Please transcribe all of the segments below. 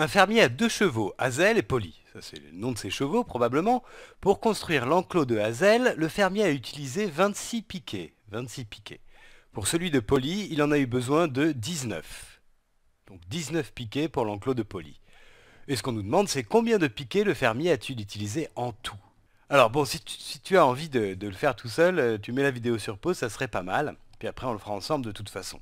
Un fermier a deux chevaux, Hazel et Polly, ça c'est le nom de ses chevaux probablement. Pour construire l'enclos de Hazel, le fermier a utilisé 26 piquets. 26 piquets. Pour celui de Polly, il en a eu besoin de 19. Donc 19 piquets pour l'enclos de Polly. Et ce qu'on nous demande, c'est combien de piquets le fermier a-t-il utilisé en tout Alors bon, si tu, as envie de, le faire tout seul, euh, tu mets la vidéo sur pause, ça serait pas mal. Puis après, on le fera ensemble de toute façon.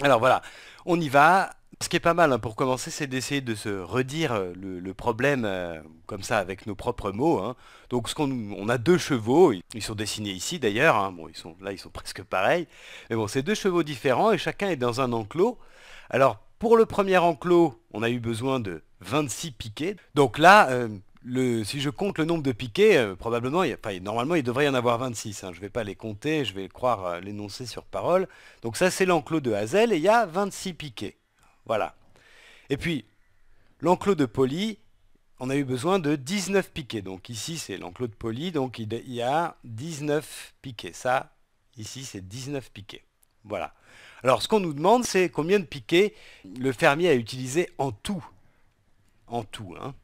Alors voilà, on y va. Ce qui est pas mal hein, pour commencer, c'est d'essayer de se redire euh, le, problème euh, comme ça avec nos propres mots. Hein. Donc on, a deux chevaux, ils sont dessinés ici d'ailleurs, hein. bon, ils sont, là ils sont presque pareils. Mais bon, c'est deux chevaux différents et chacun est dans un enclos. Alors pour le premier enclos, on a eu besoin de 26 piquets. Donc là, euh, si je compte le nombre de piquets, probablement, normalement, il devrait y en avoir 26. je ne vais pas les compter, je vais croire l'énoncer sur parole. Donc ça, c'est l'enclos de Hazel, et il y a 26 piquets. Voilà. Et puis, l'enclos de Poly, on a eu besoin de 19 piquets. Donc ici, c'est l'enclos de Poly, donc il y a 19 piquets. Ça, ici, c'est 19 piquets. Voilà. Alors, ce qu'on nous demande, c'est combien de piquets le fermier a utilisé en tout. En tout, hein.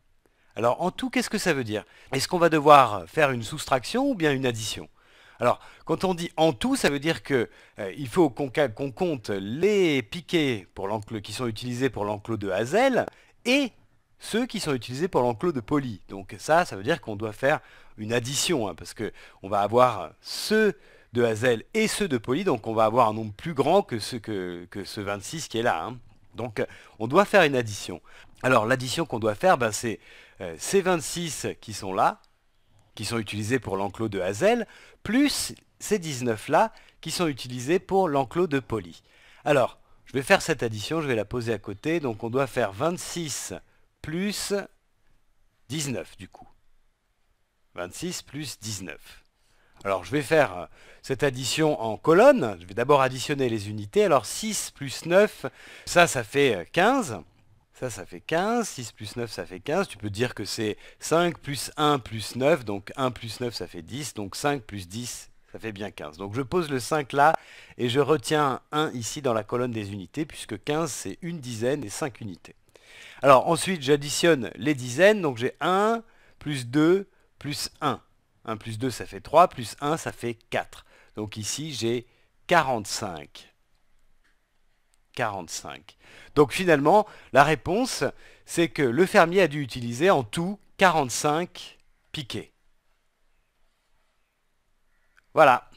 Alors, en tout, qu'est-ce que ça veut dire Est-ce qu'on va devoir faire une soustraction ou bien une addition alors, quand on dit en tout, ça veut dire qu'il euh, faut qu'on compte les piquets pour qui sont utilisés pour l'enclos de Hazel et ceux qui sont utilisés pour l'enclos de Poly. Donc ça, ça veut dire qu'on doit faire une addition, hein, parce qu'on va avoir ceux de Hazel et ceux de Poly, donc on va avoir un nombre plus grand que ce, que, ce 26 qui est là. Hein. Donc on doit faire une addition. Alors l'addition qu'on doit faire, ben, c'est euh, ces 26 qui sont là, qui sont utilisés pour l'enclos de Hazel, plus ces 19-là qui sont utilisés pour l'enclos de Poly. Alors, je vais faire cette addition, je vais la poser à côté, donc on doit faire 26 plus 19 du coup. 26 plus 19. Alors je vais faire euh, cette addition en colonne, je vais d'abord additionner les unités, alors 6 plus 9, ça ça fait 15, euh, ça, ça fait 15. 6 plus 9, ça fait 15. Tu peux dire que c'est 5 plus 1 plus 9. Donc 1 plus 9, ça fait 10. Donc 5 plus 10, ça fait bien 15. Donc je pose le 5 là et je retiens 1 ici dans la colonne des unités puisque 15, c'est une dizaine et 5 unités. Alors ensuite, j'additionne les dizaines. Donc j'ai 1 plus 2 plus 1. 1 plus 2, ça fait 3. Plus 1, ça fait 4. Donc ici, j'ai 45. 45. Donc finalement, la réponse, c'est que le fermier a dû utiliser en tout 45 piquets. Voilà.